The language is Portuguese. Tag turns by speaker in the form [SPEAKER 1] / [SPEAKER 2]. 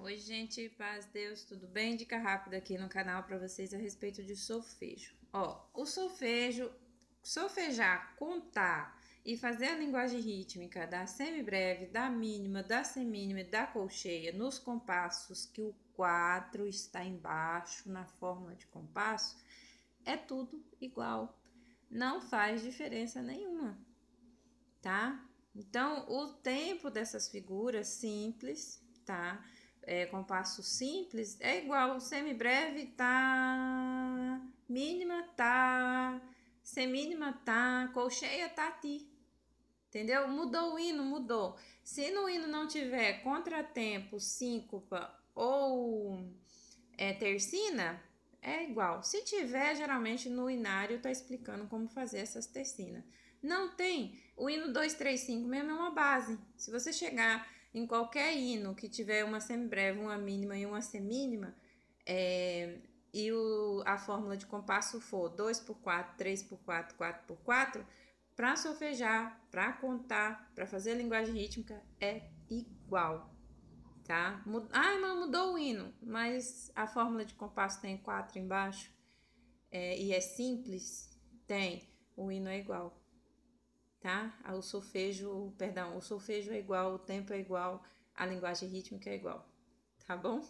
[SPEAKER 1] Oi, gente, paz, Deus, tudo bem? Dica rápida aqui no canal para vocês a respeito de solfejo. Ó, o solfejo, solfejar, contar e fazer a linguagem rítmica da semibreve, da mínima, da semínima e da colcheia nos compassos que o 4 está embaixo na fórmula de compasso é tudo igual. Não faz diferença nenhuma, tá? Então, o tempo dessas figuras simples, tá? é, compasso simples é igual o semibreve tá, mínima tá, semínima tá, colcheia tá ti. Entendeu? Mudou o hino, mudou. Se no hino não tiver contratempo, síncopa ou é, tercina, é igual. Se tiver, geralmente no inário tá explicando como fazer essas tercinas. Não tem, o hino 235 mesmo é uma base. Se você chegar em qualquer hino que tiver uma semibreve, uma mínima e uma semínima, é, e o, a fórmula de compasso for 2 por 4, 3 por 4, 4 por 4, para solfejar, para contar, para fazer a linguagem rítmica é igual, tá? ah, mas mudou o hino, mas a fórmula de compasso tem 4 embaixo é, e é simples, tem, o hino é igual tá? Ah, o solfejo, perdão, o solfejo é igual, o tempo é igual, a linguagem rítmica é igual, tá bom?